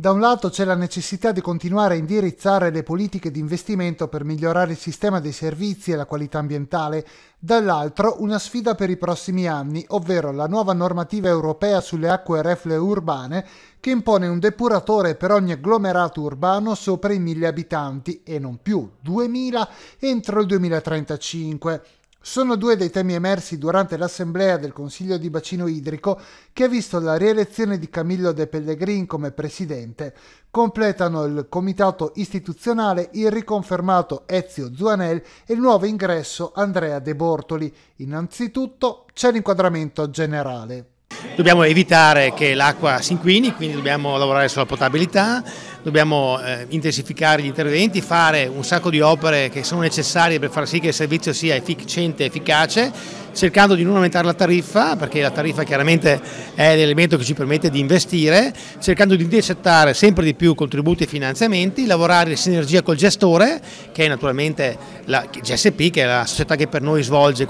Da un lato c'è la necessità di continuare a indirizzare le politiche di investimento per migliorare il sistema dei servizi e la qualità ambientale, dall'altro una sfida per i prossimi anni, ovvero la nuova normativa europea sulle acque reflue urbane che impone un depuratore per ogni agglomerato urbano sopra i 1000 abitanti e non più 2000 entro il 2035. Sono due dei temi emersi durante l'assemblea del Consiglio di Bacino Idrico che ha visto la rielezione di Camillo De Pellegrin come presidente. Completano il comitato istituzionale il riconfermato Ezio Zuanel e il nuovo ingresso Andrea De Bortoli. Innanzitutto c'è l'inquadramento generale dobbiamo evitare che l'acqua si inquini, quindi dobbiamo lavorare sulla potabilità, dobbiamo eh, intensificare gli interventi, fare un sacco di opere che sono necessarie per far sì che il servizio sia efficiente e efficace, cercando di non aumentare la tariffa, perché la tariffa chiaramente è l'elemento che ci permette di investire, cercando di intercettare sempre di più contributi e finanziamenti, lavorare in sinergia col gestore, che è naturalmente la GSP, che è la società che per noi svolge,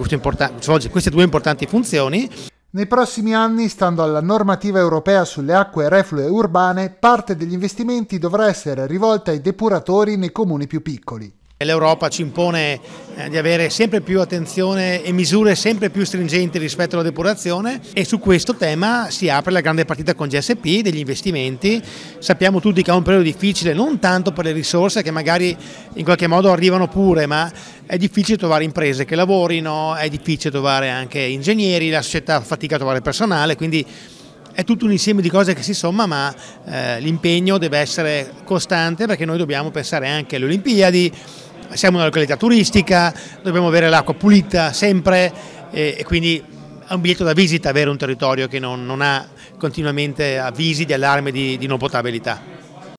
svolge queste due importanti funzioni. Nei prossimi anni, stando alla normativa europea sulle acque reflue urbane, parte degli investimenti dovrà essere rivolta ai depuratori nei comuni più piccoli. L'Europa ci impone eh, di avere sempre più attenzione e misure sempre più stringenti rispetto alla depurazione e su questo tema si apre la grande partita con GSP degli investimenti. Sappiamo tutti che è un periodo difficile non tanto per le risorse che magari in qualche modo arrivano pure, ma è difficile trovare imprese che lavorino, è difficile trovare anche ingegneri, la società fatica a trovare personale, quindi è tutto un insieme di cose che si somma, ma eh, l'impegno deve essere costante perché noi dobbiamo pensare anche alle Olimpiadi, siamo una località turistica, dobbiamo avere l'acqua pulita sempre e, e quindi è un biglietto da visita avere un territorio che non, non ha continuamente avvisi di allarme di, di non potabilità.